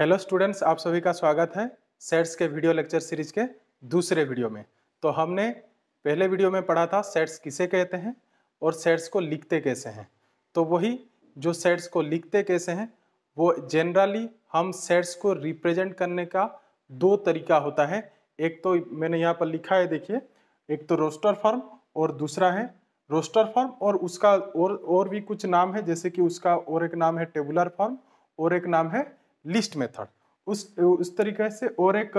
hello students आप सभी का स्वागत है सेट्स के वीडियो लेक्चर सीरीज के दूसरे वीडियो में तो हमने पहले वीडियो में पढ़ा था सेट्स किसे कहते हैं और सेट्स को लिखते कैसे हैं तो वही जो सेट्स को लिखते कैसे हैं वो जनरली हम सेट्स को रिप्रेजेंट करने का दो तरीका होता है एक तो मैंने यहाँ पर लिखा है देखिए एक तो रोस्टर फॉर्म और दूसरा है रोस्टर फॉर्म और उसका और और भी कुछ नाम है जैसे कि उसका और एक नाम है टेबुलर फॉर्म और एक नाम है लिस्ट मेथड उस उस तरीके से और एक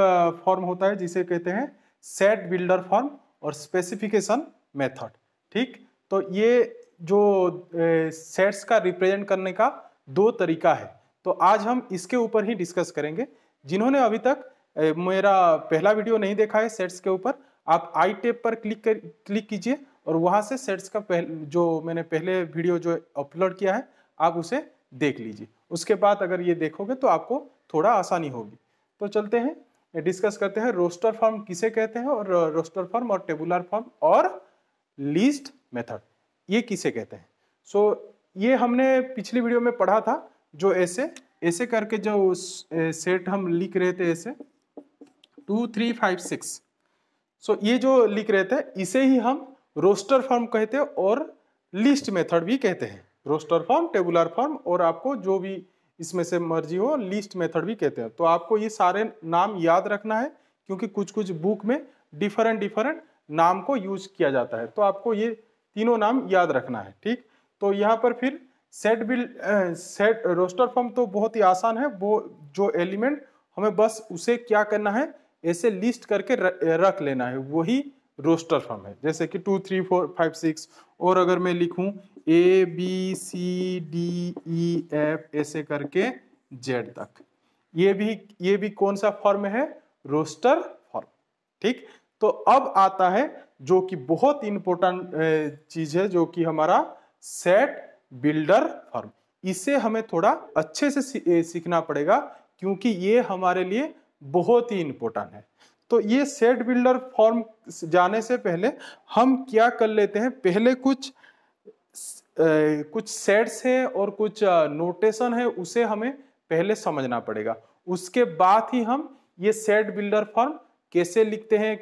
फॉर्म होता है जिसे कहते हैं सेट बिल्डर फॉर्म और स्पेसिफिकेशन मेथड ठीक तो ये जो सेट्स का रिप्रेजेंट करने का दो तरीका है तो आज हम इसके ऊपर ही डिस्कस करेंगे जिन्होंने अभी तक मेरा पहला वीडियो नहीं देखा है सेट्स के ऊपर आप आई टेप पर क्लिक कर क्लिक कीजिए और वहाँ से सेट्स का पहले जो मैंने पहले वीडियो जो अपलोड किया है आप उसे देख लीजिए उसके बाद अगर ये देखोगे तो आपको थोड़ा आसानी होगी तो चलते हैं डिस्कस करते हैं रोस्टर फॉर्म किसे कहते हैं और रोस्टर फॉर्म और टेबुलर फॉर्म और लीस्ट मेथड ये किसे कहते हैं सो so, ये हमने पिछली वीडियो में पढ़ा था जो ऐसे ऐसे करके जो सेट हम लिख रहे थे ऐसे two three five six so ये जो लिख रहे थे इसे ही हम रोस्टर फॉर्म कहते हैं और लिस्ट मेथड भी कहते हैं रोस्टर फॉर्म टेबुलर फॉर्म और आपको जो भी इसमें से मर्जी हो लिस्ट मेथड भी कहते हैं तो आपको ये सारे नाम याद रखना है क्योंकि कुछ कुछ बुक में डिफरेंट डिफरेंट नाम को यूज किया जाता है तो आपको ये तीनों नाम याद रखना है ठीक तो यहाँ पर फिर सेट बिल सेट रोस्टर फॉर्म तो बहुत ही आसान है वो जो एलिमेंट हमें बस उसे क्या करना है ऐसे लिस्ट करके रख लेना है वही रोस्टर फॉर्म है जैसे कि two three four five six और अगर मैं लिखूं A B C D E F ऐसे करके जेड तक ये भी ये भी कौन सा फॉर्म है रोस्टर फॉर्म ठीक तो अब आता है जो कि बहुत इंपॉर्टेंट चीज है जो कि हमारा सेट बिल्डर फॉर्म इसे हमें थोड़ा अच्छे से सीखना पड़ेगा क्योंकि ये हमारे लिए बहुत ही इंपॉर्टेंट है तो ये सेट बिल्डर फॉर्म जाने से पहले हम क्या कर लेते हैं पहले कुछ ए, कुछ सेट्स हैं और कुछ नोटेशन है उसे हमें पहले समझना पड़ेगा उसके बाद ही हम ये सेट बिल्डर फॉर्म कैसे लिखते हैं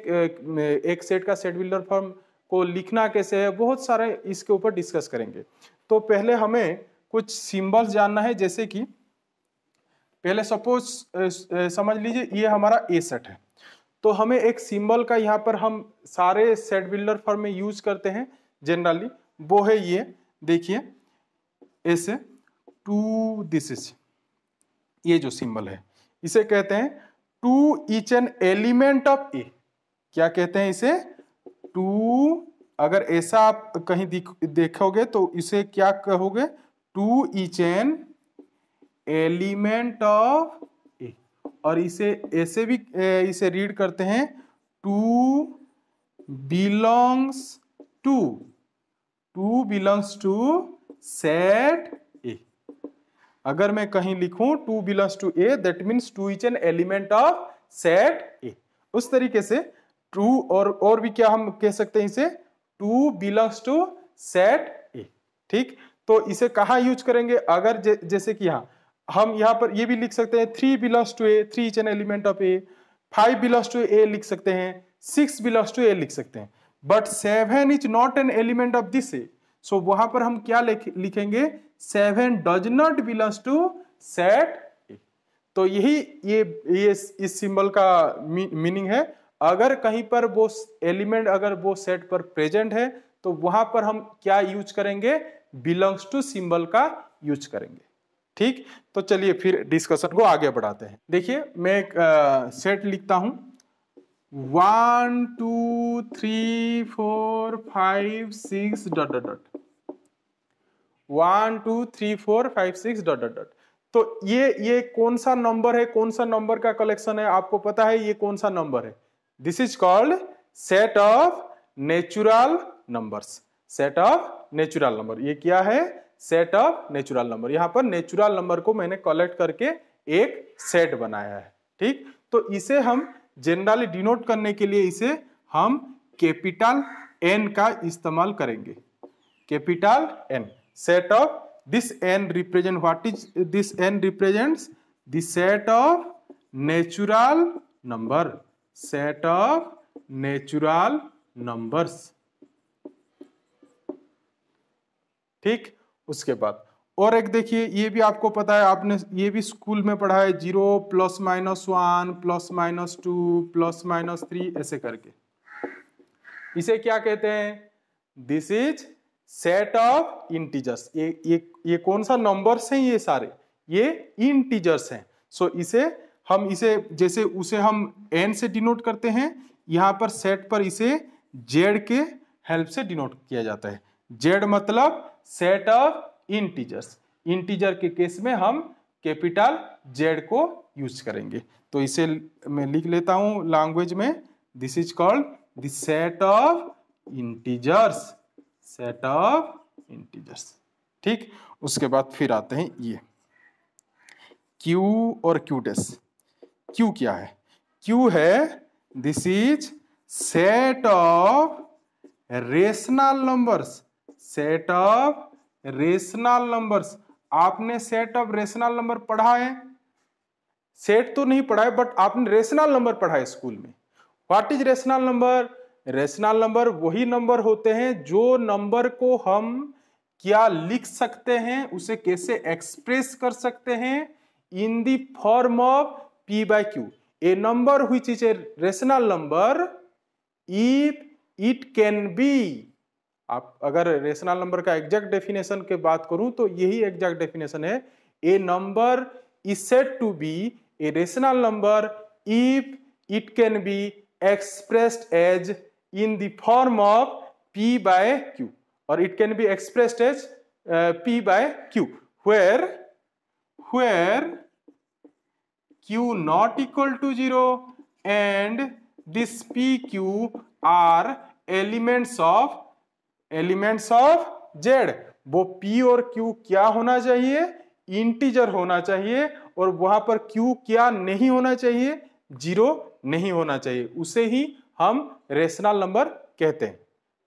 एक सेट का सेट बिल्डर फॉर्म को लिखना कैसे है बहुत सारे इसके ऊपर डिस्कस करेंगे तो पहले हमें कुछ सिंबल्स जानना है जैसे कि पहले सपोज समझ लीजिए ये हमारा ए सेट है तो हमें एक सिंबल का यहाँ पर हम सारे सेट बिल्डर फॉर्म में यूज करते हैं जनरली वो है ये देखिए ऐसे टू दिस इज ये जो सिंबल है इसे कहते हैं two is an element of A क्या कहते हैं इसे टू अगर ऐसा आप कहीं देखोगे तो इसे क्या कहोगे two is an element of और इसे ऐसे भी इसे रीड करते हैं two belongs to two belongs to set A अगर मैं कहीं लिखूं two belongs to A that means two is an element of set A उस तरीके से टू और और भी क्या हम कह सकते हैं इसे two belongs to set A ठीक तो इसे कहा यूज करेंगे अगर जैसे कि हाँ हम यहाँ पर ये भी लिख सकते हैं three belongs to A three is an element of A five belongs to A लिख सकते हैं सिक्स बिलोंग्स टू ए लिख सकते हैं but seven is not an element of this A so वहां पर हम क्या लिखेंगे seven does not belongs to set A तो यही ये ये इस सिंबल का मीनिंग है अगर कहीं पर वो एलिमेंट अगर वो सेट पर प्रेजेंट है तो वहां पर हम क्या यूज करेंगे बिलोंग्स टू सिंबल का यूज करेंगे ठीक तो चलिए फिर डिस्कशन को आगे बढ़ाते हैं देखिए मैं एक सेट लिखता हूँ one two three four five six dot dot dot one two three four five six dot dot dot तो ये ये कौन सा नंबर है कौन सा नंबर का कलेक्शन है आपको पता है ये कौन सा नंबर है this is called set of natural numbers set of natural number ये क्या है सेट ऑफ नेचुरल नंबर यहाँ पर नेचुरल नंबर को मैंने कलेक्ट करके एक सेट बनाया है ठीक तो इसे हम जनरली डिनोट करने के लिए इसे हम कैपिटल एन का इस्तेमाल करेंगे capital N set of this N represent what is this N represents the set of natural number set of natural numbers ठीक उसके बाद और एक देखिए ये भी आपको पता है आपने ये भी स्कूल में पढ़ा है zero plus minus one plus minus two plus minus three ऐसे करके इसे क्या कहते हैं this is set of integers ये ये ये कौन सा नंबर्स हैं ये सारे ये इंटीजर्स हैं सो so, इसे हम इसे जैसे उसे हम एन से डिनोट करते हैं यहां पर सेट पर इसे जेड के हेल्प से डिनोट किया जाता है जेड मतलब सेट ऑफ इंटीजर्स इंटीजर के केस में हम कैपिटल जेड को यूज करेंगे तो इसे मैं लिख लेता हूं लैंग्वेज में this is called the set of integers set of integers ठीक उसके बाद फिर आते हैं ये क्यू और क्यू डेस क्यू क्या है क्यू है this is set of rational numbers set of rational numbers आपने सेट ऑफ रेशनल नंबर पढ़ा है सेट तो नहीं पढ़ा है बट आपने रेशनल नंबर पढ़ा है स्कूल में what is rational number rational number वही नंबर होते हैं जो नंबर को हम क्या लिख सकते हैं उसे कैसे एक्सप्रेस कर सकते हैं in the form of P by Q a number हुई चीज rational number if it can be आप अगर रेशनल नंबर का एग्जैक्ट डेफिनेशन के बात करूं तो यही एग्जैक्ट डेफिनेशन है a number is set to be a rational number if it can be expressed as in the form of P by Q और it can be expressed as P by Q where where Q not equal to zero and this P Q are elements of elements of Z वो P और Q क्या होना चाहिए integer होना चाहिए और वहां पर क्यू क्या नहीं होना चाहिए जीरो नहीं होना चाहिए उसे ही हम रेशनल नंबर कहते हैं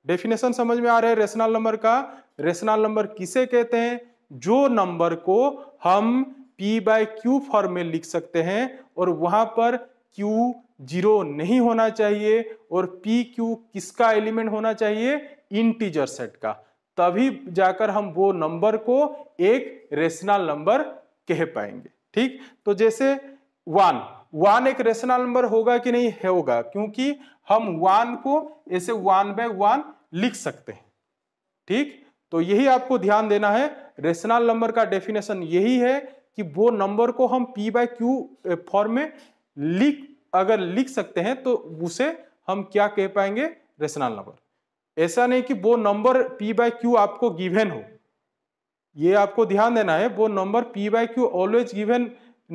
डेफिनेशन समझ में आ रहा है रेशनल नंबर का रेशनल नंबर किसे कहते हैं जो नंबर को हम पी बाय क्यू फॉर्म में लिख सकते हैं और वहां पर क्यू जीरो नहीं होना चाहिए और पी क्यू किसका एलिमेंट होना चाहिए इंटीजर सेट का तभी जाकर हम वो नंबर को एक रेशनल नंबर कह पाएंगे ठीक तो जैसे वन वन एक रेशनल नंबर होगा कि नहीं है होगा क्योंकि हम वन को ऐसे वन बाय वन लिख सकते हैं ठीक तो यही आपको ध्यान देना है रेशनल नंबर का डेफिनेशन यही है कि वो नंबर को हम पी बाय क्यू फॉर्म में लिख अगर लिख सकते हैं तो उसे हम क्या कह पाएंगे रेशनल नंबर ऐसा नहीं कि वो नंबर p बाय क्यू आपको गिवेन हो ये आपको ध्यान देना है वो number p by Q always given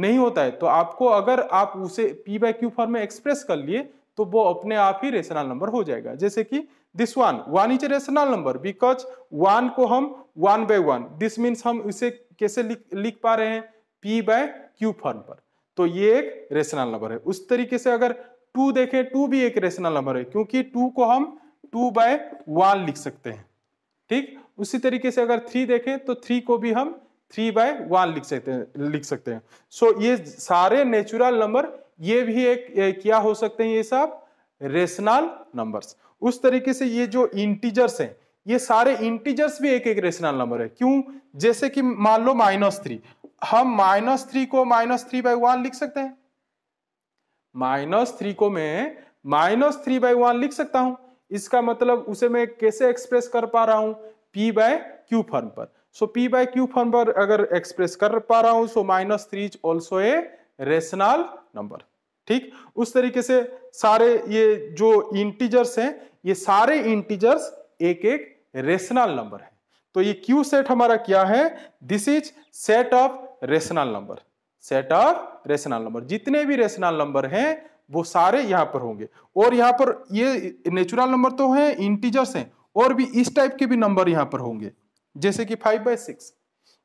नहीं होता है तो आपको अगर आप उसे p बाय क्यू फॉर्म में एक्सप्रेस कर लिए तो वो अपने आप ही रेशनल नंबर हो जाएगा जैसे कि this one one is a rational number because one को हम one by one this means हम इसे कैसे लिख लिख पा रहे हैं पी बाय क्यू फॉर्म पर तो ये एक रेशनल नंबर है उस तरीके से अगर टू देखें टू भी एक रेशनल नंबर है क्योंकि टू को हम टू बाय वन लिख सकते हैं ठीक उसी तरीके से अगर थ्री देखें तो थ्री को भी हम थ्री बाय वन लिख सकते हैं लिख सकते हैं सो so, ये सारे नेचुरल नंबर ये भी एक, ए, क्या हो सकते हैं ये सब रेशनल नंबर्स उस तरीके से ये जो इंटीजर्स हैं ये सारे इंटीजर्स भी एक एक रेशनल नंबर है क्यों जैसे कि मान लो माइनस थ्री हम माइनस थ्री को माइनस थ्री बाई वन लिख सकते हैं माइनस थ्री को मैं माइनस थ्री बाई वन लिख सकता हूं इसका मतलब उसे मैं कैसे एक्सप्रेस कर पा रहा हूं पी बाय क्यू फॉर्म पर so P by Q form पर अगर एक्सप्रेस कर पा रहा हूं so minus three is also a rational number ठीक उस तरीके से सारे ये जो इंटीजर्स हैं ये सारे इंटीजर्स एक एक रेशनल नंबर है तो ये क्यू सेट हमारा क्या है this is set of rational number set of rational number जितने भी रेशनल नंबर हैं वो सारे यहाँ पर होंगे और यहाँ पर ये नेचुरल नंबर तो हैं इंटीजर्स हैं और भी इस टाइप के भी नंबर यहाँ पर होंगे जैसे कि फाइव बाई सिक्स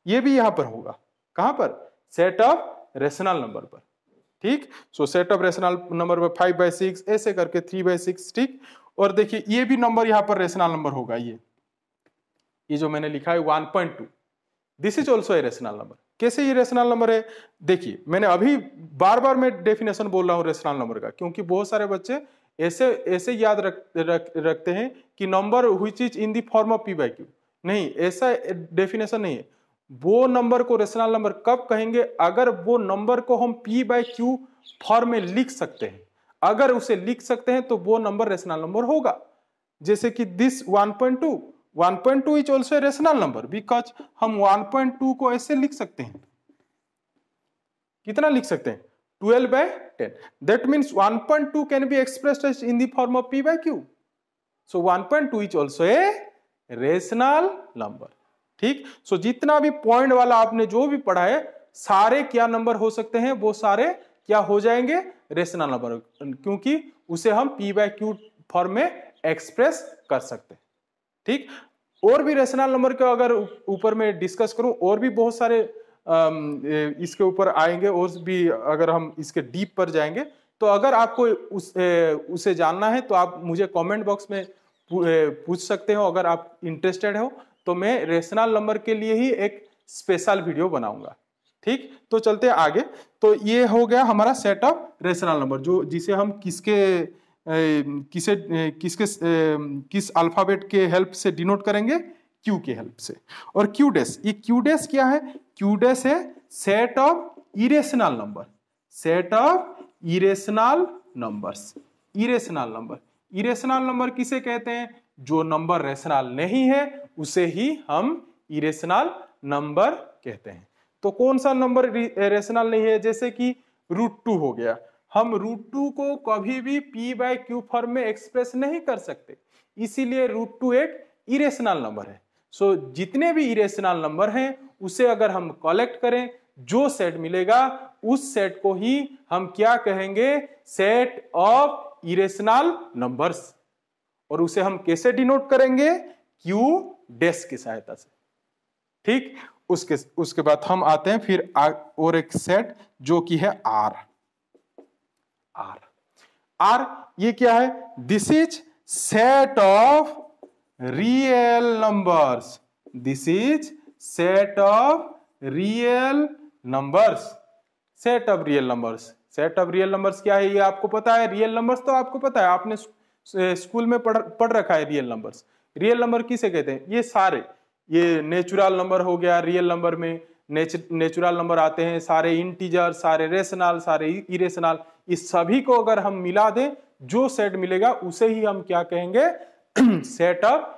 ये भी यहाँ पर होगा कहाँ पर सेट ऑफ रेशनल नंबर पर ठीक so set of rational number पर फाइव बाई सिक्स ऐसे करके थ्री बाई सिक्स ठीक और देखिए ये भी नंबर यहाँ पर रेशनल नंबर होगा ये ये जो मैंने लिखा है one point two this is also a rational number कैसे ये रेशनल नंबर है देखिए मैंने अभी बार बार मैं डेफिनेशन बोल रहा हूँ रेशनल नंबर का क्योंकि बहुत सारे बच्चे ऐसे ऐसे याद रख, रख रखते हैं कि नंबर हुई चीज in the form of P by Q नहीं ऐसा डेफिनेशन नहीं है वो नंबर को रेशनल नंबर कब कहेंगे अगर वो नंबर को हम पी बाई क्यू फॉर्म में लिख सकते हैं अगर उसे लिख सकते हैं तो वो नंबर रेशनल नंबर होगा जैसे कि this one point two 1.2 is also rational number because हम 1.2 को ऐसे लिख सकते हैं कितना लिख सकते हैं 12 by 10 that means 1.2 can be express in the form of P by Q so 1.2 is also a rational number ठीक सो so, जितना भी पॉइंट वाला आपने जो भी पढ़ा है सारे क्या नंबर हो सकते हैं वो सारे क्या हो जाएंगे रेशनल नंबर क्योंकि उसे हम पी बाय क्यू फॉर्म में एक्सप्रेस कर सकते हैं ठीक और भी रेशनल नंबर के अगर ऊपर में डिस्कस करूं और भी बहुत सारे इसके ऊपर आएंगे और भी अगर हम इसके डीप पर जाएंगे तो अगर आपको उस उसे जानना है तो आप मुझे कमेंट बॉक्स में पूछ सकते हो अगर आप इंटरेस्टेड हो तो मैं रेशनल नंबर के लिए ही एक स्पेशल वीडियो बनाऊंगा ठीक तो चलते आगे तो ये हो गया हमारा सेट ऑफ रेशनल नंबर जो जिसे हम किसके किसे किसके किस अल्फ़ाबेट के हेल्प से डिनोट करेंगे क्यू के हेल्प से और क्यू डैश ये क्यू डैश क्या है क्यू डैश है set of irrational number set of irrational numbers irrational number irrational number किसे कहते हैं जो नंबर रेशनल नहीं है उसे ही हम इरेशनल नंबर कहते हैं तो कौन सा नंबर रेशनल नहीं है जैसे कि रूट टू हो गया हम रूट टू को कभी भी पी बाय क्यू फॉर्म में एक्सप्रेस नहीं कर सकते इसीलिए रूट टू एक इरेशनल नंबर है सो so, जितने भी इरेशनल नंबर हैं उसे अगर हम कलेक्ट करें जो सेट मिलेगा उस सेट को ही हम क्या कहेंगे सेट ऑफ इरेशनल नंबर्स और उसे हम कैसे डिनोट करेंगे क्यू डेस्क की सहायता से ठीक उसके उसके बाद हम आते हैं फिर आ, और एक सेट जो कि है आर आर आर ये क्या है this is set of real numbers this is set of real numbers set of real numbers set of real numbers क्या है ये आपको पता है रियल नंबर्स तो आपको पता है आपने स्कूल में पढ़ पढ़ रखा है रियल नंबर्स रियल नंबर किसे कहते हैं ये सारे ये नेचुरल नंबर हो गया रियल नंबर में नेचुरल नंबर आते हैं सारे इंटीजर सारे रेशनल सारे इरेशनल इस सभी को अगर हम मिला दें जो सेट मिलेगा उसे ही हम क्या कहेंगे सेट ऑफ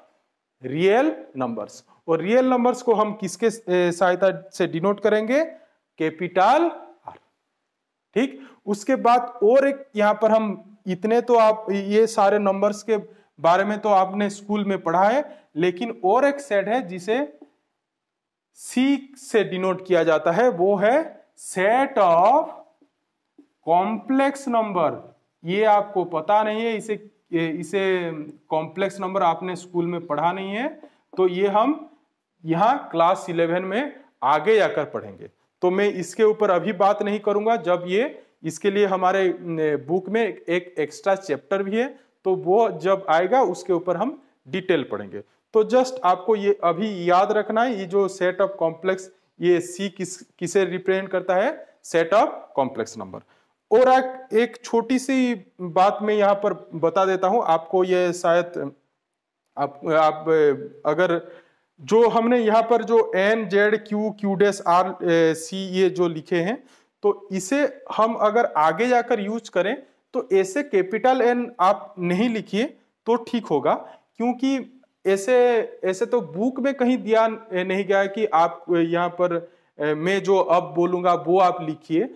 रियल नंबर्स और रियल नंबर्स को हम किसके सहायता से डिनोट करेंगे कैपिटल आर ठीक उसके बाद और एक यहां पर हम इतने तो आप ये सारे नंबर्स के बारे में तो आपने स्कूल में पढ़ा है लेकिन और एक सेट है जिसे सी से डिनोट किया जाता है वो है सेट ऑफ कॉम्प्लेक्स नंबर ये आपको पता नहीं है इसे इसे कॉम्प्लेक्स नंबर आपने स्कूल में पढ़ा नहीं है तो ये हम यहाँ क्लास इलेवन में आगे जाकर पढ़ेंगे तो मैं इसके ऊपर अभी बात नहीं करूँगा जब ये इसके लिए हमारे बुक में एक, एक एक्स्ट्रा चैप्टर भी है तो वो जब आएगा उसके ऊपर हम डिटेल पढ़ेंगे तो जस्ट आपको ये अभी याद रखना है ये जो सेट ऑफ कॉम्प्लेक्स ये सी किस किसे रिप्रेजेंट करता है सेट ऑफ कॉम्प्लेक्स नंबर और एक छोटी सी बात मैं यहाँ पर बता देता हूँ आपको ये शायद आप आप अगर जो हमने यहाँ पर जो N Z Q Q dash R C ये जो लिखे हैं तो इसे हम अगर आगे जाकर यूज करें तो ऐसे कैपिटल एन आप नहीं लिखिए तो ठीक होगा क्योंकि ऐसे ऐसे तो बुक में कहीं दिया नहीं गया कि आप यहाँ पर मैं जो अब बोलूँगा वो आप लिखिए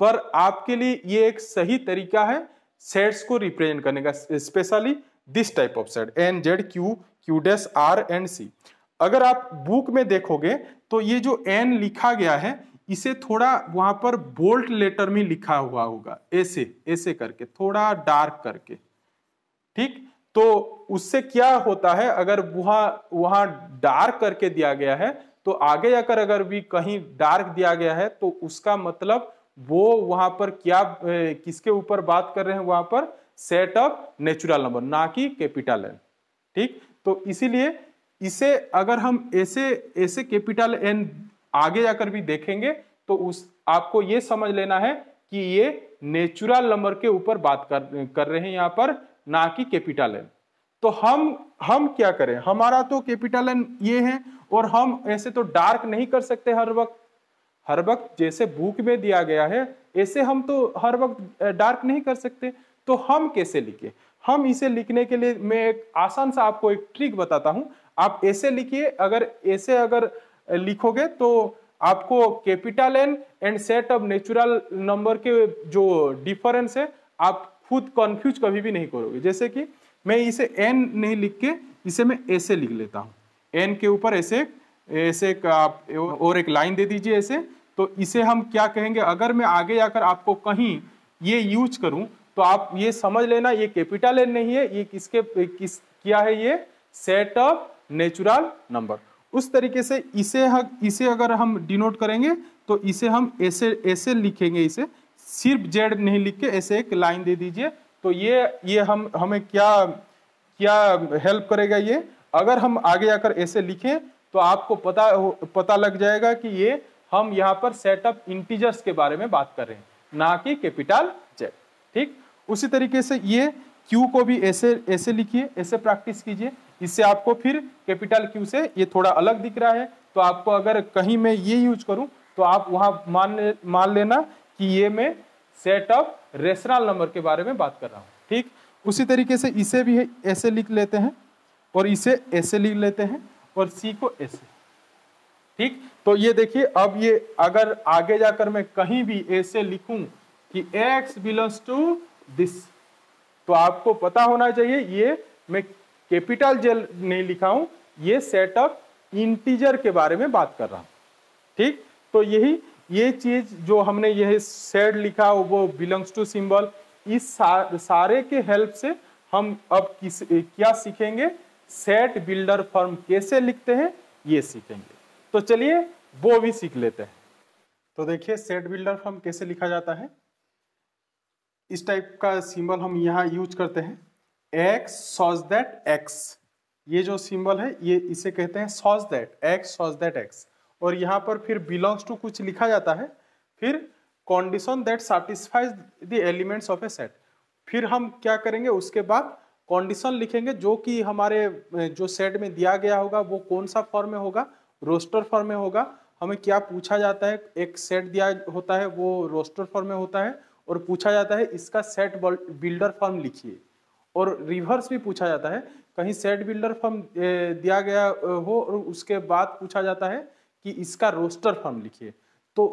पर आपके लिए ये एक सही तरीका है सेट्स को रिप्रेजेंट करने का specially this type of set N Z Q Q dash R and C अगर आप बुक में देखोगे तो ये जो एन लिखा गया है इसे थोड़ा वहां पर बोल्ट लेटर में लिखा हुआ होगा ऐसे ऐसे करके थोड़ा डार्क करके ठीक तो उससे क्या होता है अगर वहां वहां डार्क करके दिया गया है तो आगे जाकर अगर भी कहीं डार्क दिया गया है तो उसका मतलब वो वहां पर क्या किसके ऊपर बात कर रहे हैं वहां पर सेट ऑफ नेचुरल नंबर ना कि कैपिटल एन ठीक तो इसीलिए इसे अगर हम ऐसे ऐसे कैपिटल एन आगे जाकर भी देखेंगे तो उस आपको ये समझ लेना है कि ये नेचुरल नंबर के ऊपर बात कर कर रहे हैं यहाँ पर ना कि कैपिटल एन तो हम हम क्या करें हमारा तो कैपिटल एन ये है और हम ऐसे तो डार्क नहीं कर सकते हर वक्त हर वक्त जैसे बुक में दिया गया है ऐसे हम तो हर वक्त डार्क नहीं कर सकते तो हम कैसे लिखे हम इसे लिखने के लिए मैं एक आसान सा आपको एक ट्रिक बताता हूँ आप ऐसे लिखिए अगर ऐसे अगर लिखोगे तो आपको capital N and set of natural number के जो डिफरेंस है आप खुद कंफ्यूज कभी भी नहीं करोगे जैसे कि मैं इसे एन नहीं लिख के इसे मैं ऐसे लिख लेता हूँ एन के ऊपर ऐसे ऐसे आप और एक लाइन दे दीजिए ऐसे तो इसे हम क्या कहेंगे अगर मैं आगे जाकर आपको कहीं ये यूज करूं तो आप ये समझ लेना ये कैपिटल एन नहीं है ये किसके किस क्या है ये सेट ऑफ नेचुरल नंबर उस तरीके से इसे हग, इसे अगर हम डिनोट करेंगे तो इसे हम ऐसे ऐसे लिखेंगे इसे सिर्फ जेड नहीं लिख के ऐसे एक लाइन दे दीजिए तो ये ये हम हमें क्या क्या हेल्प करेगा ये अगर हम आगे जाकर ऐसे लिखें तो आपको पता पता लग जाएगा कि ये हम यहाँ पर सेटअप इंटीजर्स के बारे में बात कर रहे हैं ना कि कैपिटल जेड ठीक उसी तरीके से ये क्यू को भी ऐसे ऐसे लिखिए ऐसे प्रैक्टिस कीजिए इससे आपको फिर कैपिटल क्यू से ये थोड़ा अलग दिख रहा है तो आपको अगर कहीं मैं ये यूज करूं तो आप वहाँ मान ले, मान लेना कि ये मैं सेट ऑफ रेशनल नंबर के बारे में बात कर रहा हूँ ठीक उसी तरीके से इसे भी ऐसे लिख लेते हैं और इसे ऐसे लिख लेते हैं और सी को ऐसे ठीक तो ये देखिए अब ये अगर आगे जाकर मैं कहीं भी ऐसे लिखूं कि x बिलोंग्स टू दिस तो आपको पता होना चाहिए ये मैं कैपिटल जेल नहीं लिखा हूं ये सेट ऑफ इंटीजर के बारे में बात कर रहा हूं ठीक तो यही ये चीज जो हमने यह सेट लिखा वो बिलोंग्स टू सिंबल इस सारे के हेल्प से हम अब किस क्या सीखेंगे सेट बिल्डर फॉर्म कैसे लिखते हैं ये सीखेंगे तो चलिए वो भी सीख लेते हैं तो देखिए सेट बिल्डर फॉर्म कैसे लिखा जाता है इस टाइप का सिंबल हम यहाँ यूज करते हैं एक्स सॉज दैट एक्स ये जो सिंबल है ये इसे कहते हैं such that X such that X और यहाँ पर फिर बिलोंग्स टू कुछ लिखा जाता है फिर condition that satisfies the elements of a set फिर हम क्या करेंगे उसके बाद कंडीशन लिखेंगे जो कि हमारे जो सेट में दिया गया होगा वो कौन सा फॉर्म में होगा रोस्टर फॉर्म में होगा हमें क्या पूछा जाता है एक सेट दिया होता है वो रोस्टर फॉर्म में होता है और पूछा जाता है इसका सेट बिल्डर फॉर्म लिखिए और रिवर्स भी पूछा जाता है कहीं सेट बिल्डर फॉर्म दिया गया हो और उसके बाद पूछा जाता है कि इसका रोस्टर फॉर्म लिखिए तो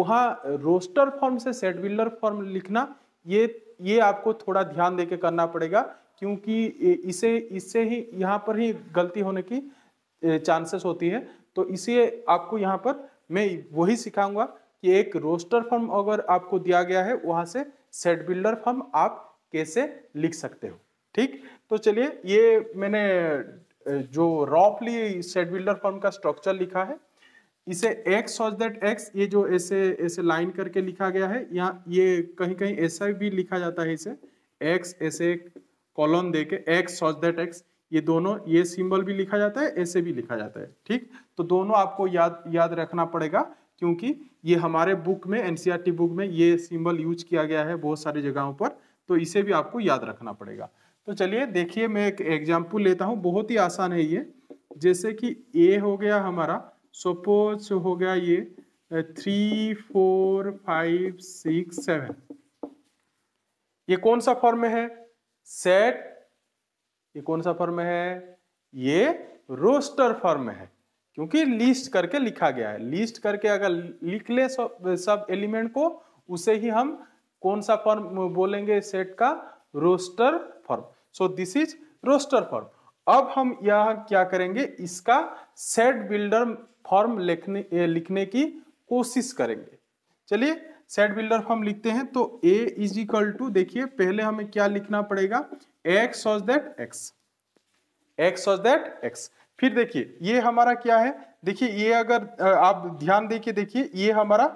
वहाँ रोस्टर फॉर्म से सेट बिल्डर फॉर्म लिखना ये ये आपको थोड़ा ध्यान देके करना पड़ेगा क्योंकि इसे इससे ही यहाँ पर ही गलती होने की चांसेस होती है तो इसे आपको यहाँ पर मैं वही सिखाऊंगा कि एक रोस्टर फॉर्म अगर आपको दिया गया है वहाँ से सेट बिल्डर फॉर्म आप कैसे लिख सकते हो ठीक तो चलिए ये मैंने जो रॉफली सेट बिल्डर फॉर्म का स्ट्रक्चर लिखा है इसे एक्स सॉच दैट एक्स ये जो ऐसे ऐसे लाइन करके लिखा गया है यहाँ ये कहीं कहीं ऐसा भी लिखा जाता है इसे एक्स ऐसे कॉलम दे के एक्स सॉच दैट एक्स ये दोनों ये सिंबल भी लिखा जाता है ऐसे भी लिखा जाता है ठीक तो दोनों आपको याद याद रखना पड़ेगा क्योंकि ये हमारे बुक में एनसीईआरटी बुक e में ये सिंबल यूज किया गया है बहुत सारी जगहों पर तो इसे भी आपको याद रखना पड़ेगा तो चलिए देखिए मैं एक एग्जाम्पल लेता हूँ बहुत ही आसान है ये जैसे कि ए हो गया हमारा सपोज हो गया ये three four five six seven ये कौन सा फॉर्म में है सेट ये कौन सा फॉर्म है ये रोस्टर फॉर्म है क्योंकि लिस्ट करके लिखा गया है लिस्ट करके अगर लिख ले सब सब एलिमेंट को उसे ही हम कौन सा फॉर्म बोलेंगे सेट का roster form so this is roster form अब हम यह क्या करेंगे इसका सेट बिल्डर फॉर्म लिखने लिखने की कोशिश करेंगे चलिए सेट बिल्डर हम लिखते हैं तो ए इज इक्वल टू देखिए पहले हमें क्या लिखना पड़ेगा X such that x X such that X फिर देखिए ये हमारा क्या है देखिए ये अगर आप ध्यान दे के देखिए ये हमारा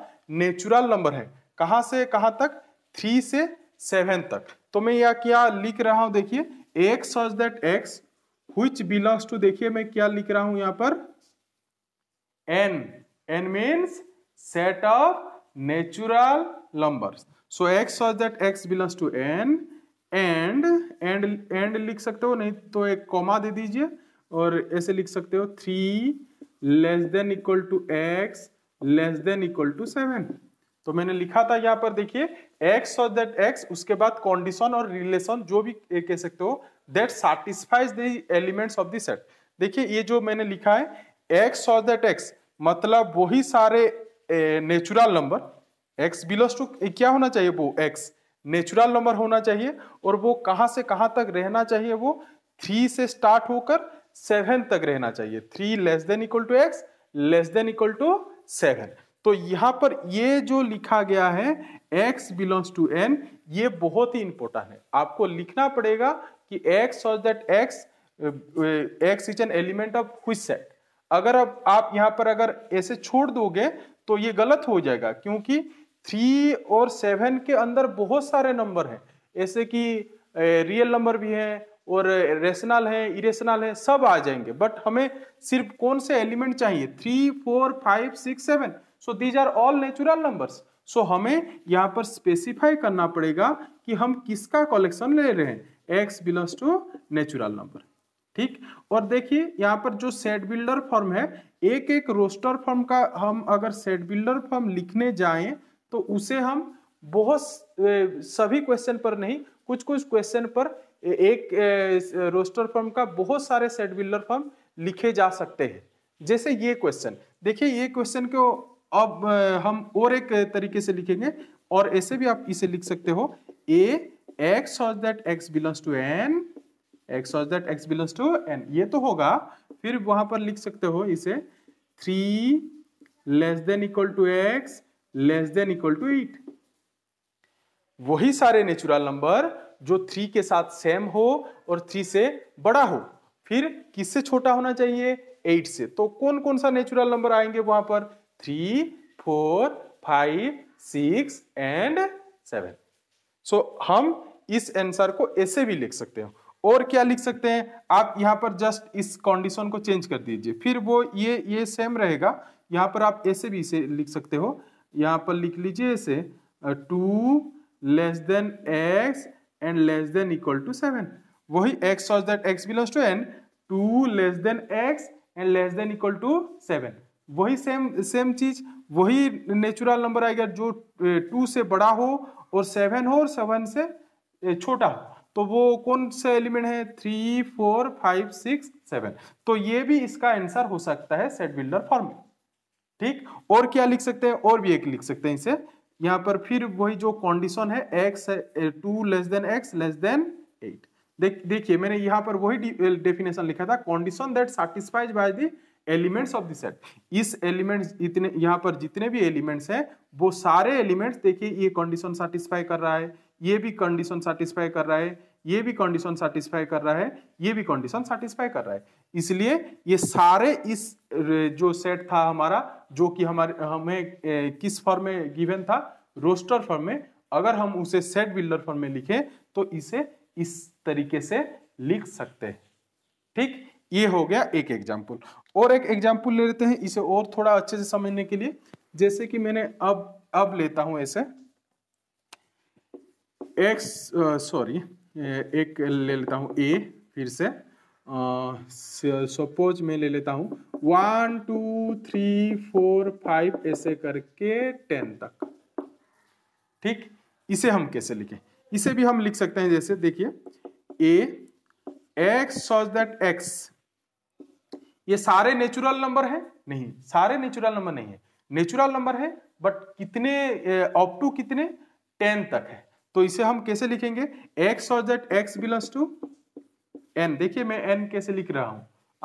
नेचुरल नंबर है कहाँ से कहाँ तक थ्री से सेवन तक तो मैं यह क्या लिख रहा हूँ देखिए X such that X which belongs to देखिए मैं क्या लिख रहा हूँ यहाँ पर N N means set of natural numbers so x such that x belongs to n and and and लिख सकते हो नहीं तो एक कॉमा दे दीजिए और ऐसे लिख सकते हो three less than equal to x less than equal to seven तो मैंने लिखा था यहाँ पर देखिए x और दैट x उसके बाद कंडीशन और रिलेशन जो भी कह सकते हो that satisfies the elements of the set देखिए ये जो मैंने लिखा है x और दैट x मतलब वही सारे natural number X belongs to क्या होना चाहिए वो एक्स नेचुरल नंबर होना चाहिए और वो कहाँ से कहाँ तक रहना चाहिए वो थ्री से स्टार्ट होकर सेवन तक रहना चाहिए three less than equal to x less than equal to seven तो यहाँ पर ये जो लिखा गया है x बिलोंग्स टू n ये बहुत ही इंपॉर्टेंट है आपको लिखना पड़ेगा कि x और that x x is an element of हुई सेट अगर अब आप यहाँ पर अगर ऐसे छोड़ दोगे तो ये गलत हो जाएगा क्योंकि थ्री और सेवन के अंदर बहुत सारे नंबर हैं ऐसे कि रियल नंबर भी हैं और रेशनल है इरेशनल है सब आ जाएंगे बट हमें सिर्फ कौन से एलिमेंट चाहिए three four five six seven so these are all natural numbers so हमें यहाँ पर स्पेसिफाई करना पड़ेगा कि हम किसका कलेक्शन ले रहे हैं X belongs to natural number ठीक और देखिए यहाँ पर जो सेट बिल्डर फॉर्म है एक एक रोस्टर फॉर्म का हम अगर सेट बिल्डर फॉर्म लिखने जाएं तो उसे हम बहुत सभी क्वेश्चन पर नहीं कुछ कुछ क्वेश्चन पर एक रोस्टर फॉर्म का बहुत सारे सेट बिल्डर फॉर्म लिखे जा सकते हैं जैसे ये क्वेश्चन देखिए ये क्वेश्चन को अब हम और एक तरीके से लिखेंगे और ऐसे भी आप इसे लिख सकते हो A X that X belongs to N X such that X belongs to N ये तो होगा फिर वहां पर लिख सकते हो इसे three less than equal to x less than equal to eight वही सारे नेचुरल नंबर जो थ्री के साथ सेम हो और थ्री से बड़ा हो फिर किससे छोटा होना चाहिए एट से तो कौन कौन सा नेचुरल नंबर आएंगे वहां पर three four five six and seven so हम इस आंसर को ऐसे भी लिख सकते हो और क्या लिख सकते हैं आप यहाँ पर जस्ट इस कंडीशन को चेंज कर दीजिए फिर वो ये ये सेम रहेगा यहाँ पर आप ऐसे भी इसे लिख सकते हो यहाँ पर लिख लीजिए ऐसे two less than X and less than equal to seven वही X such that X belongs to N two less than X and less than equal to seven वही सेम सेम चीज वही नेचुरल नंबर आएगा जो to से बड़ा हो और सेवन हो और सेवन से छोटा हो तो वो कौन से एलिमेंट है three four five six seven तो ये भी इसका आंसर हो सकता है सेट बिल्डर फॉर्म में ठीक और क्या लिख सकते हैं और भी एक लिख सकते हैं इसे यहाँ पर फिर वही जो कंडीशन है X two less than X less than eight देखिए मैंने यहाँ पर वही डेफिनेशन लिखा था condition that satisfies by the elements of the set इस एलिमेंट्स इतने यहाँ पर जितने भी एलिमेंट्स हैं वो सारे एलिमेंट्स देखिए ये कंडीशन सेटिस्फाई कर रहा है ये भी कंडीशन सेटिस्फाई कर रहा है ये भी कंडीशन सेटिस्फाई कर रहा है ये भी कंडीशन सेटिस्फाई कर रहा है इसलिए ये सारे इस जो सेट था हमारा जो कि हमारे हमें किस फॉर्म में गिवन था रोस्टर फॉर्म में अगर हम उसे सेट बिल्डर फॉर्म में लिखें तो इसे इस तरीके से लिख सकते ठीक ये हो गया एक एग्जाम्पल और एक एग्जाम्पल ले लेते हैं इसे और थोड़ा अच्छे से समझने के लिए जैसे कि मैंने अब अब लेता हूं ऐसे एक्स सॉरी एक ले लेता हूँ ए फिर से सपोज मैं ले लेता हूँ one two three four five ऐसे करके टेन तक ठीक इसे हम कैसे लिखें इसे भी हम लिख सकते हैं जैसे देखिए A X such that X ये सारे नेचुरल नंबर है नहीं सारे नेचुरल नंबर नहीं है नेचुरल नंबर है बट कितने अप टू कितने टेन तक है तो इसे हम कैसे लिखेंगे एक्स और Z X belongs to N देखिए मैं एन कैसे लिख रहा हूं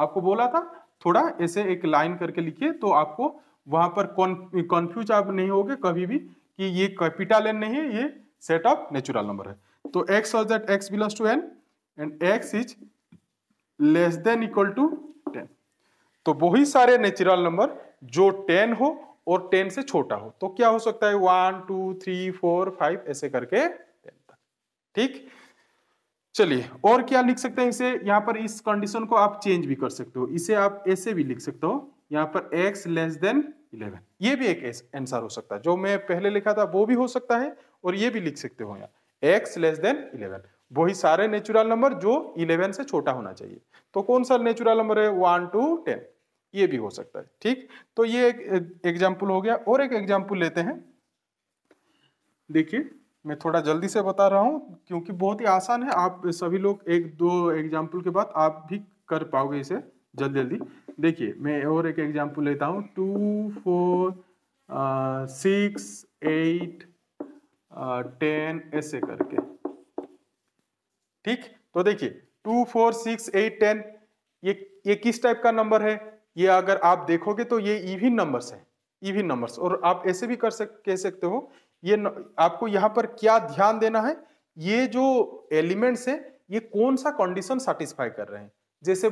आपको बोला था थोड़ा ऐसे एक लाइन करके लिखिए तो आपको वहां पर कॉन्फ्यूज आप नहीं होगे कभी भी कि ये कैपिटल एन नहीं है ये सेट ऑफ नेचुरल नंबर है तो एक्स और Z X belongs to N and X is less than equal to ten तो वही सारे नेचुरल नंबर जो टेन हो और टेन से छोटा हो तो क्या हो सकता है one two three four five ऐसे करके टेन तक ठीक चलिए और क्या लिख सकते हैं इसे यहाँ पर इस कंडीशन को आप चेंज भी कर सकते हो इसे आप ऐसे भी लिख सकते हो यहाँ पर x लेस देन इलेवन ये भी एक आंसर हो सकता है जो मैं पहले लिखा था वो भी हो सकता है और ये भी लिख सकते हो यहाँ एक्स लेस देन इलेवन वही सारे नेचुरल नंबर जो इलेवन से छोटा होना चाहिए तो कौन सा नेचुरल नंबर है वन टू टेन ये भी हो सकता है ठीक तो ये एक एग्जाम्पल हो गया और एक एग्जाम्पल लेते हैं देखिए मैं थोड़ा जल्दी से बता रहा हूँ क्योंकि बहुत ही आसान है आप सभी लोग एक दो एग्जाम्पल के बाद आप भी कर पाओगे इसे जल्दी जल्दी देखिए मैं और एक एग्जाम्पल लेता हूँ two four six eight ten ऐसे करके ठीक तो देखिए two four six eight ten ये ये किस टाइप का नंबर है ये अगर आप देखोगे तो ये ईवी नंबर्स हैं ईवी नंबर्स और आप ऐसे भी कर सक कह सकते हो ये न, आपको यहाँ पर क्या ध्यान देना है ये जो एलिमेंट्स हैं ये कौन सा कंडीशन सेटिस्फाई कर रहे हैं जैसे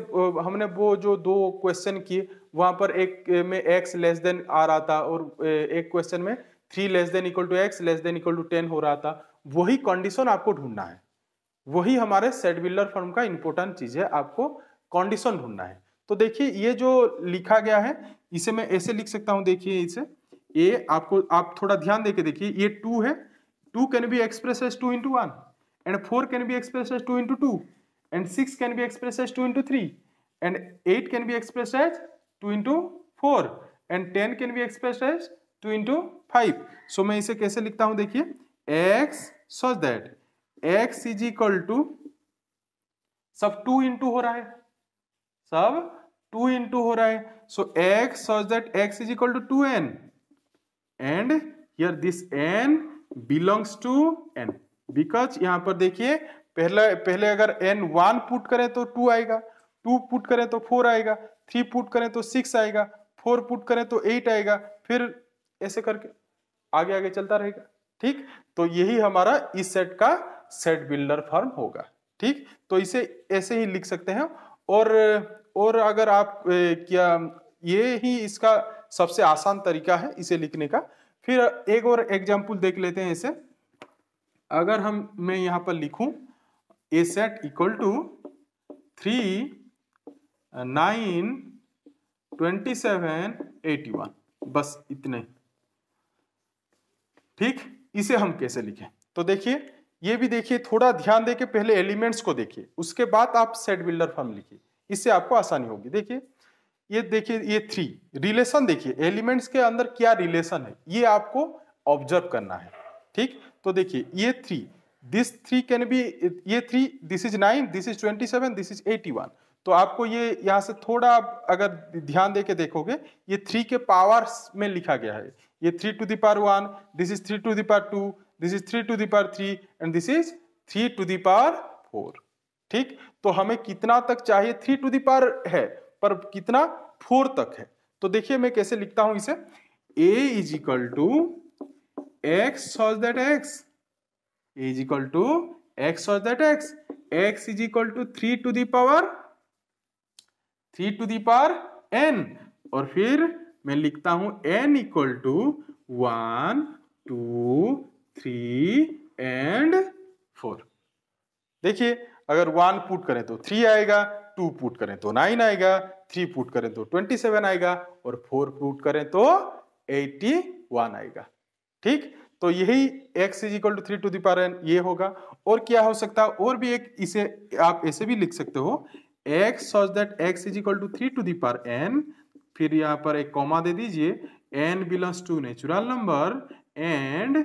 हमने वो जो दो क्वेश्चन किए वहाँ पर एक में एक्स लेस देन आ रहा था और एक क्वेश्चन में three less than equal to x less than equal to ten हो रहा था वही कंडीशन आपको ढूंढना है वही हमारे सेट बिल्डर फॉर्म का इंपॉर्टेंट चीज़ है आपको कंडीशन ढूंढना है तो देखिए ये जो लिखा गया है इसे मैं ऐसे लिख सकता हूं देखिए इसे ये आपको आप थोड़ा ध्यान देके देखिए ये टू है two can be express as two into one and four can be express as two into two and six can be express as two into three and eight can be express as two into four and ten can be express as two into five so मैं इसे कैसे लिखता हूं देखिए x such that x is equal to सब two into हो रहा है सब टू इंटू हो रहा है so x such that x is equal to two N and here this n belongs to N because यहां पर देखिए पहले पहले अगर एन वन पुट करें तो टू आएगा टू पुट करें तो फोर आएगा थ्री पुट करें तो सिक्स आएगा फोर पुट करें तो एट आएगा फिर ऐसे करके आगे आगे चलता रहेगा ठीक तो यही हमारा इस सेट का सेट बिल्डर फॉर्म होगा ठीक तो इसे ऐसे ही लिख सकते हैं और और अगर आप क्या ये ही इसका सबसे आसान तरीका है इसे लिखने का फिर एक और एग्जाम्पल देख लेते हैं इसे अगर हम मैं यहाँ पर लिखूं A set equal to three nine twenty seven eighty one बस इतने ठीक इसे हम कैसे लिखें तो देखिए ये भी देखिए थोड़ा ध्यान देके पहले एलिमेंट्स को देखिए उसके बाद आप सेट बिल्डर फॉर्म लिखिए इससे आपको आसानी होगी देखिए ये देखिए ये थ्री रिलेशन देखिए एलिमेंट्स के अंदर क्या रिलेशन है ये आपको ऑब्जर्व करना है ठीक तो देखिए ये three this three can be ये three this is nine this is twenty seven this is eighty one तो आपको ये यहाँ से थोड़ा आप अगर ध्यान दे के देखोगे ये थ्री के पावर में लिखा गया है ये three to the power one this is three to the power two this is three to the power three and this is three to the power four ठीक तो हमें कितना तक चाहिए थ्री टू दी पार है पर कितना फोर तक है तो देखिए मैं कैसे लिखता हूं इसे A is equal to x such that x A is equal to x such that x x is equal to three to the power three to the power n और फिर मैं लिखता हूं n equal to one two three and four देखिए अगर one put करें तो three आएगा टू पुट करें तो नाइन आएगा थ्री पुट करें तो ट्वेंटी सेवन आएगा और फोर पुट करें तो एट्टी वन आएगा ठीक तो यही x is equal to three to the power n ये होगा और क्या हो सकता है और भी एक इसे आप ऐसे भी लिख सकते हो x such that x is equal to three to the power n फिर यहाँ पर एक कॉमा दे दीजिए n belongs to natural number and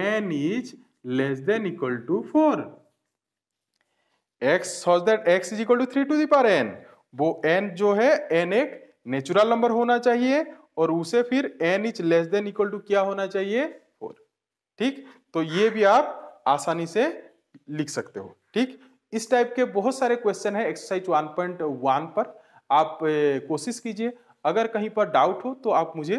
n is less than equal to four x such that x is equal to 3 to the power n वो n जो है n एक नेचुरल नंबर होना चाहिए और उसे फिर n is less than equal to क्या होना चाहिए फोर ठीक तो ये भी आप आसानी से लिख सकते हो ठीक इस टाइप के बहुत सारे क्वेश्चन है एक्सरसाइज 1.1 पर आप कोशिश कीजिए अगर कहीं पर डाउट हो तो आप मुझे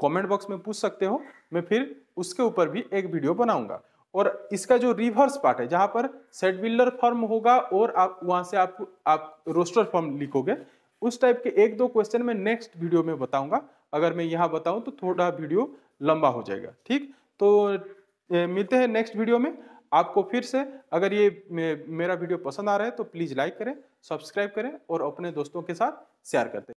कमेंट बॉक्स में पूछ सकते हो मैं फिर उसके ऊपर भी एक वीडियो बनाऊंगा और इसका जो रिवर्स पार्ट है जहाँ पर बिल्डर फॉर्म होगा और आप वहाँ से आप आप रोस्टर फॉर्म लिखोगे उस टाइप के एक दो क्वेश्चन में नेक्स्ट वीडियो में बताऊंगा अगर मैं यहाँ बताऊँ तो थोड़ा वीडियो लंबा हो जाएगा ठीक तो ए, मिलते हैं नेक्स्ट वीडियो में आपको फिर से अगर ये मे, मेरा वीडियो पसंद आ रहा है तो प्लीज़ लाइक करें सब्सक्राइब करें और अपने दोस्तों के साथ शेयर करते